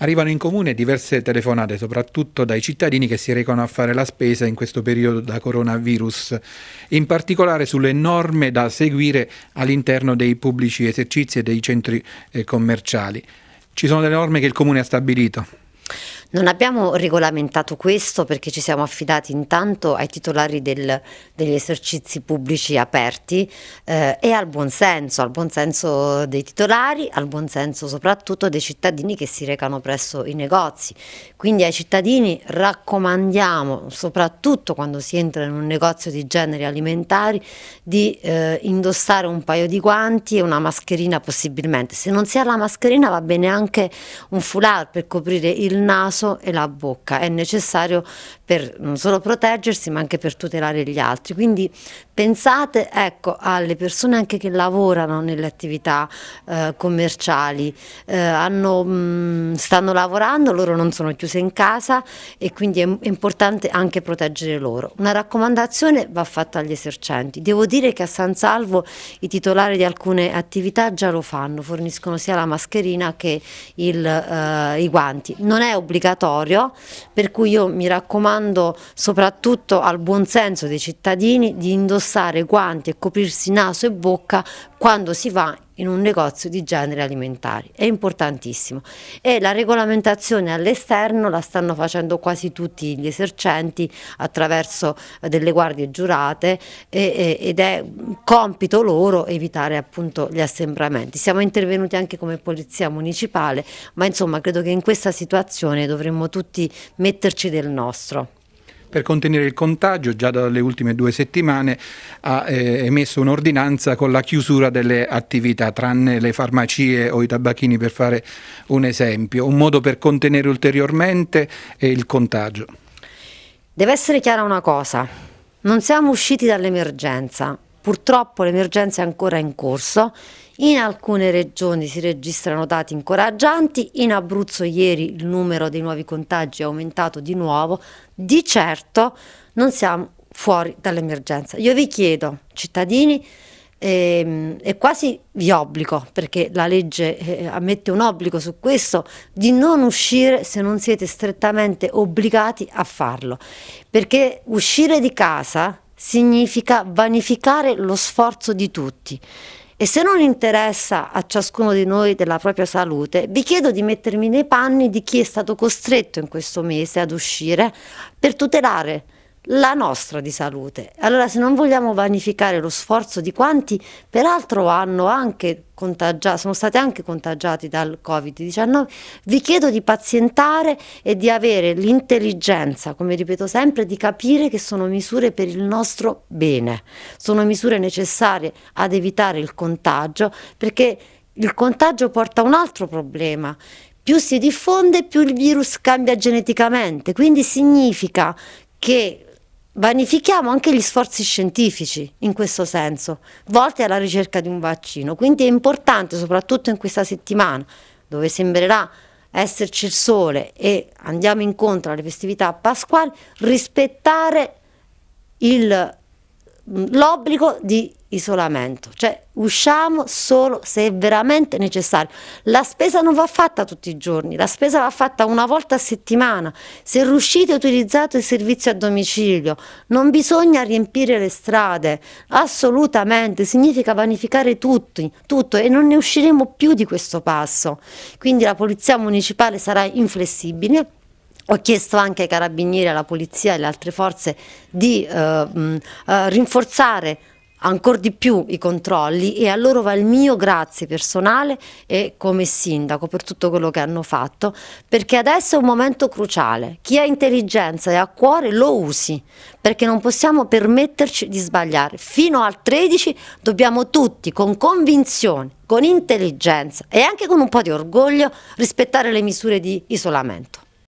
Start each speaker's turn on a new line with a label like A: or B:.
A: Arrivano in comune diverse telefonate, soprattutto dai cittadini che si recano a fare la spesa in questo periodo da coronavirus, in particolare sulle norme da seguire all'interno dei pubblici esercizi e dei centri eh, commerciali. Ci sono delle norme che il comune ha stabilito.
B: Non abbiamo regolamentato questo perché ci siamo affidati intanto ai titolari del, degli esercizi pubblici aperti eh, e al buon senso, al buon senso dei titolari, al buon senso soprattutto dei cittadini che si recano presso i negozi. Quindi ai cittadini raccomandiamo, soprattutto quando si entra in un negozio di generi alimentari, di eh, indossare un paio di guanti e una mascherina possibilmente. Se non si ha la mascherina va bene anche un foulard per coprire il naso naso e la bocca, è necessario per non solo proteggersi ma anche per tutelare gli altri, quindi pensate ecco, alle persone anche che lavorano nelle attività eh, commerciali, eh, hanno, mh, mm, stanno lavorando, loro non sono chiuse in casa e quindi è, è importante anche proteggere loro. Una raccomandazione va fatta agli esercenti, devo dire che a San Salvo i titolari di alcune attività già lo fanno, forniscono sia la mascherina che il, eh, i guanti. Non è obbligatorio obbligatorio, per cui io mi raccomando soprattutto al buon senso dei cittadini di indossare guanti e coprirsi naso e bocca quando si va in un negozio di generi alimentari. È importantissimo. E la regolamentazione all'esterno la stanno facendo quasi tutti gli esercenti attraverso eh, delle guardie giurate e, ed è compito loro evitare appunto gli assembramenti. Siamo intervenuti anche come polizia municipale, ma insomma credo che in questa situazione dovremmo tutti metterci del nostro
A: per contenere il contagio, già dalle ultime due settimane ha eh, emesso un'ordinanza con la chiusura delle attività, tranne le farmacie o i tabacchini per fare un esempio, un modo per contenere ulteriormente eh, il contagio. Deve essere chiara
B: una cosa, non siamo usciti dall'emergenza, Purtroppo l'emergenza è ancora in corso, in alcune regioni si registrano dati incoraggianti, in Abruzzo ieri il numero dei nuovi contagi è aumentato di nuovo, di certo non siamo fuori dall'emergenza. Io vi chiedo, cittadini, e, ehm, e, quasi vi obbligo, perché la legge eh, ammette un obbligo su questo, di non uscire se non siete strettamente obbligati a farlo, perché uscire di casa significa vanificare lo sforzo di tutti. E se non interessa a ciascuno di noi della propria salute, vi chiedo di mettermi nei panni di chi è stato costretto in questo mese ad uscire per tutelare la nostra di salute. Allora se non vogliamo vanificare lo sforzo di quanti peraltro hanno anche contagiato, sono stati anche contagiati dal Covid-19, vi chiedo di pazientare e di avere l'intelligenza, come ripeto sempre, di capire che sono misure per il nostro bene, sono misure necessarie ad evitare il contagio perché il contagio porta a un altro problema più si diffonde, più il virus cambia geneticamente. Quindi significa che vanifichiamo anche gli sforzi scientifici in questo senso, volti alla ricerca di un vaccino. Quindi è importante, soprattutto in questa settimana, dove sembrerà esserci il sole e andiamo incontro alle festività pasquali, rispettare il, l'obbligo di isolamento, cioè usciamo solo se è veramente necessario. La spesa non va fatta tutti i giorni, la spesa va fatta una volta a settimana. Se riuscite utilizzate il servizio a domicilio, non bisogna riempire le strade, assolutamente, significa vanificare tutti, tutto e non ne usciremo più di questo passo. Quindi la Polizia Municipale sarà inflessibile. Ho chiesto anche ai carabinieri, alla polizia e alle altre forze di eh, mh, eh, rinforzare ancora di più i controlli e a loro va il mio grazie personale e come sindaco per tutto quello che hanno fatto, perché adesso è un momento cruciale. Chi ha intelligenza e ha cuore lo usi, perché non possiamo permetterci di sbagliare. Fino al 13 dobbiamo tutti con convinzione, con intelligenza e anche con un po' di orgoglio rispettare le misure di isolamento.